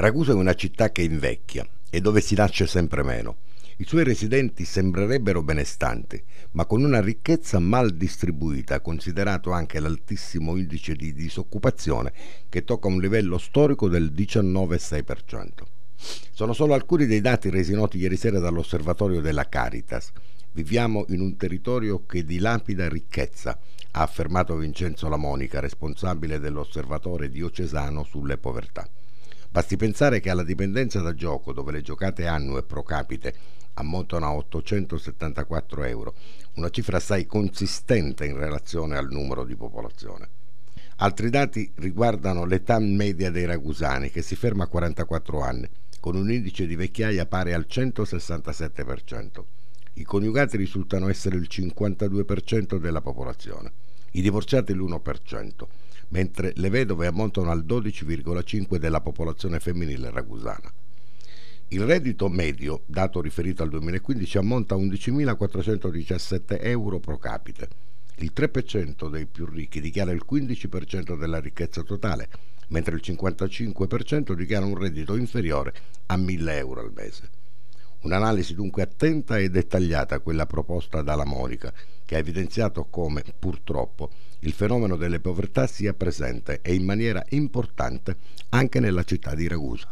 Ragusa è una città che invecchia e dove si nasce sempre meno. I suoi residenti sembrerebbero benestanti, ma con una ricchezza mal distribuita, considerato anche l'altissimo indice di disoccupazione che tocca un livello storico del 19,6%. Sono solo alcuni dei dati resi noti ieri sera dall'osservatorio della Caritas. Viviamo in un territorio che dilapida ricchezza, ha affermato Vincenzo Lamonica, responsabile dell'osservatorio diocesano sulle povertà. Basti pensare che alla dipendenza da gioco, dove le giocate annue pro capite ammontano a 874 euro, una cifra assai consistente in relazione al numero di popolazione. Altri dati riguardano l'età media dei ragusani, che si ferma a 44 anni, con un indice di vecchiaia pari al 167%. I coniugati risultano essere il 52% della popolazione, i divorziati l'1%, mentre le vedove ammontano al 12,5% della popolazione femminile ragusana. Il reddito medio, dato riferito al 2015, ammonta a 11.417 euro pro capite. Il 3% dei più ricchi dichiara il 15% della ricchezza totale, mentre il 55% dichiara un reddito inferiore a 1.000 euro al mese. Un'analisi dunque attenta e dettagliata quella proposta dalla Monica, che ha evidenziato come, purtroppo, il fenomeno delle povertà sia presente e in maniera importante anche nella città di Ragusa.